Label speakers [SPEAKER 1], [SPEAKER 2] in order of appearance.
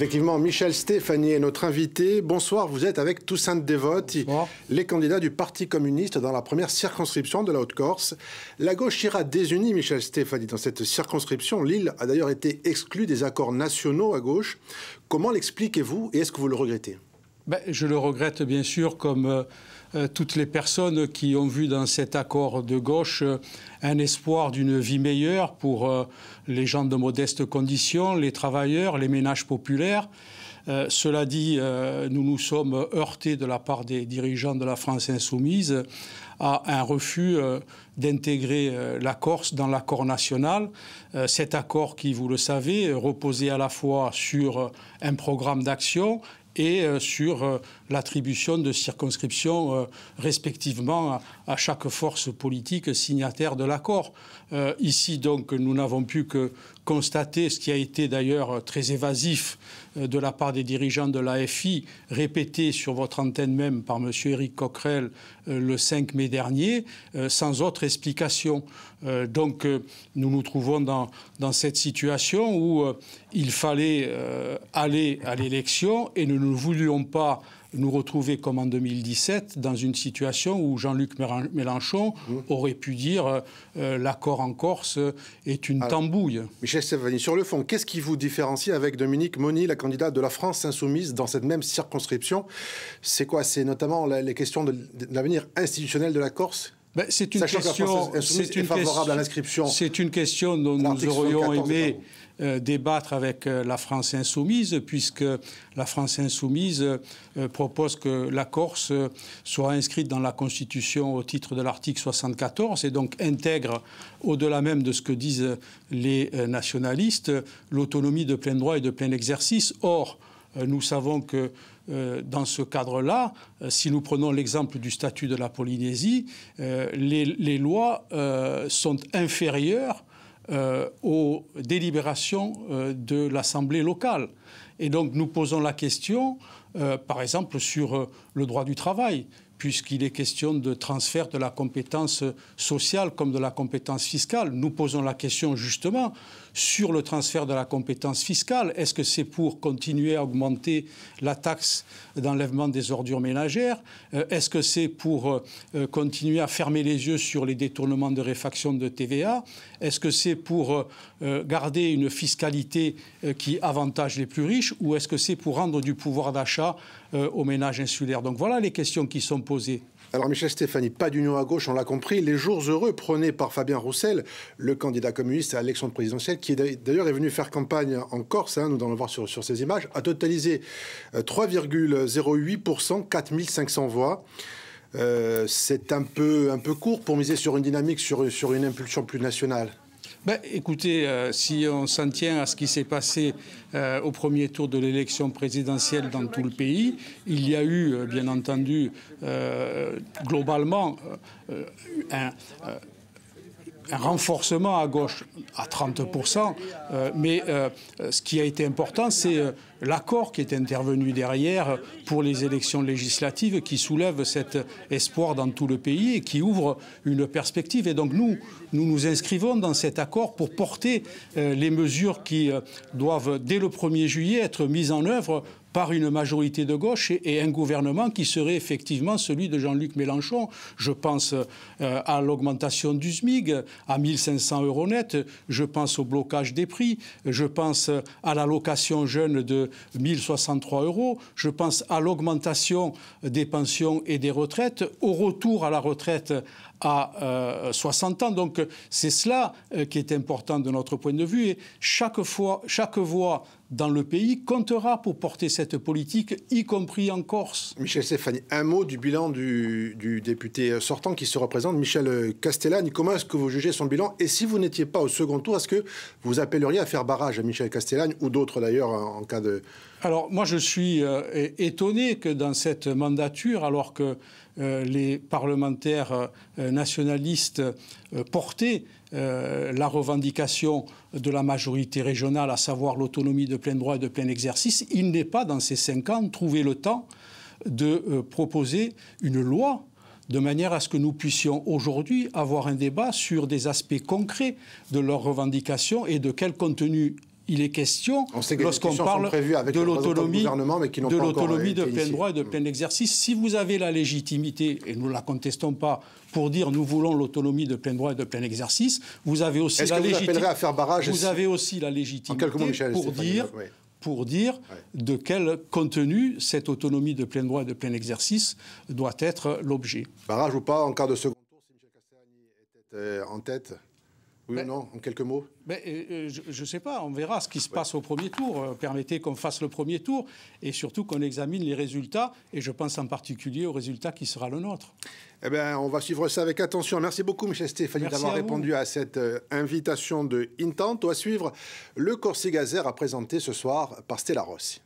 [SPEAKER 1] Effectivement, Michel Stéphanie est notre invité. Bonsoir, vous êtes avec Toussaint Devote, les candidats du Parti communiste dans la première circonscription de la Haute-Corse. La gauche ira désunie, Michel Stéphanie, dans cette circonscription. L'île a d'ailleurs été exclue des accords nationaux à gauche. Comment l'expliquez-vous et est-ce que vous le regrettez
[SPEAKER 2] ben, je le regrette bien sûr comme euh, euh, toutes les personnes qui ont vu dans cet accord de gauche euh, un espoir d'une vie meilleure pour les gens de modestes conditions, les travailleurs, les ménages populaires. cela dit, nous nous sommes heurtés de la part des dirigeants de la France insoumise à un refus d'intégrer la Corse dans l'accord national. cet accord qui, vous le savez, reposait à la fois sur un programme d'action et euh, sur euh, l'attribution de circonscriptions euh, respectivement à chaque force politique signataire de l'accord. Ici, donc, nous n'avons pu que constater ce qui a été d'ailleurs très évasif de la part des dirigeants de l'AFI, répété sur votre antenne même par M. Eric Coquerel le 5 mai dernier, sans autre explication. Donc nous nous trouvons dans, dans cette situation où il fallait aller à l'élection et ne nous ne voulions pas nous retrouver comme en 2017 dans une situation où Jean-Luc Mélenchon mmh. aurait pu dire euh, l'accord en Corse est une tambouille.
[SPEAKER 1] Michel Stéphanie, sur le fond, qu'est-ce qui vous différencie avec Dominique Moni, la candidate de la France insoumise, dans cette même circonscription C'est quoi C'est notamment les questions de, l'avenir institutionnel de la Corse ben,
[SPEAKER 2] c'est une question. c'est une favorable à l'inscription. C'est une question dont nous aurions aimé euh, débattre avec euh, la France insoumise, puisque la France insoumise euh, propose que la Corse soit inscrite dans la Constitution au titre de l'article 74 et donc intègre, au-delà même de ce que disent les nationalistes, l'autonomie de plein droit et de plein exercice. Or, nous savons que dans ce cadre-là, si nous prenons l'exemple du statut de la Polynésie, les, lois sont inférieures euh, aux délibérations euh, de l'Assemblée locale. Et donc nous posons la question, euh, par exemple, sur le droit du travail, puisqu'il est question de transfert de la compétence sociale comme de la compétence fiscale. Nous posons la question justement sur le transfert de la compétence fiscale. Est-ce que c'est pour continuer à augmenter la taxe d'enlèvement des ordures ménagères euh, Est-ce que c'est pour euh, continuer à fermer les yeux sur les détournements de réfaction de TVA Est-ce que c'est pour euh, garder une fiscalité qui avantage les plus riches Ou est-ce que c'est pour rendre du pouvoir d'achat aux ménages insulaires Donc voilà les questions qui sont posées.
[SPEAKER 1] Alors Michel Stéphanie, pas d'union à gauche, on l'a compris. Les jours heureux prônés par Fabien Roussel, le candidat communiste à l'élection présidentielle, qui d'ailleurs est venu faire campagne en Corse, hein, nous allons le voir sur, ces images, a totalisé 3,08%, euh, 4500 voix. Euh, c'est un peu, un peu court pour miser sur une dynamique, sur une impulsion plus nationale.
[SPEAKER 2] Ben, écoutez, euh, si on s'en tient à ce qui s'est passé euh, au premier tour de l'élection présidentielle dans tout le pays, il y a eu, euh, bien entendu, globalement, un renforcement à gauche à 30%, mais ce qui a été important, c'est l'accord qui est intervenu derrière pour les élections législatives qui soulève cet espoir dans tout le pays et qui ouvre une perspective. Et donc nous, nous nous inscrivons dans cet accord pour porter euh, les mesures qui euh, doivent, dès le 1er juillet, être mises en œuvre par une majorité de gauche et, un gouvernement qui serait effectivement celui de Jean-Luc Mélenchon. Je pense euh, à l'augmentation du SMIG à 1500 euros net, je pense au blocage des prix, je pense à l'allocation jeune de 1063 euros. Je pense à l'augmentation des pensions et des retraites, au retour à la retraite à 60 euh, ans. Donc c'est cela euh, qui est important de notre point de vue et chaque, fois, chaque voix dans le pays comptera pour porter cette politique, y
[SPEAKER 1] compris en Corse. Michel Stéphanie, un mot du bilan du, député sortant qui se représente, Michel Castellani. Comment est-ce que vous jugez son bilan Et si vous n'étiez pas au second tour, est-ce que vous appelleriez à faire barrage à Michel Castellani ou d'autres d'ailleurs en, cas de... Alors moi je suis euh,
[SPEAKER 2] étonné que dans cette mandature, alors que euh, les parlementaires euh, nationalistes euh, portaient la revendication de la majorité régionale, à savoir l'autonomie de plein droit et de plein exercice, il n'est pas, dans ces cinq ans, trouvé le temps de proposer une loi de manière à ce que nous puissions aujourd'hui avoir un débat sur des aspects concrets de leurs revendications et de quel contenu il est question, lorsqu'on parle de l'autonomie de l'autonomie de plein droit et de plein mm. exercice, si vous avez la légitimité, et nous ne la contestons pas, pour dire nous voulons l'autonomie de plein droit et de plein exercice, vous avez aussi la légitimité. Vous avez aussi la légitimité pour dire pour dire de quel contenu cette autonomie de plein droit et de plein exercice doit être l'objet.
[SPEAKER 1] Barrage ou pas, en cas de second tour, si était euh, en tête oui non, en quelques mots ben, Je ne sais
[SPEAKER 2] pas, on verra ce qui se passe au premier tour. Euh, permettez qu'on fasse le premier tour et surtout qu'on examine les résultats. Et je pense en particulier au résultat qui sera le nôtre.
[SPEAKER 1] Eh bien, on va suivre ça avec attention. Merci beaucoup, M. Stéphanie, d'avoir répondu à cette invitation de On À suivre, le gazère à présenté ce soir par Stella Rossi.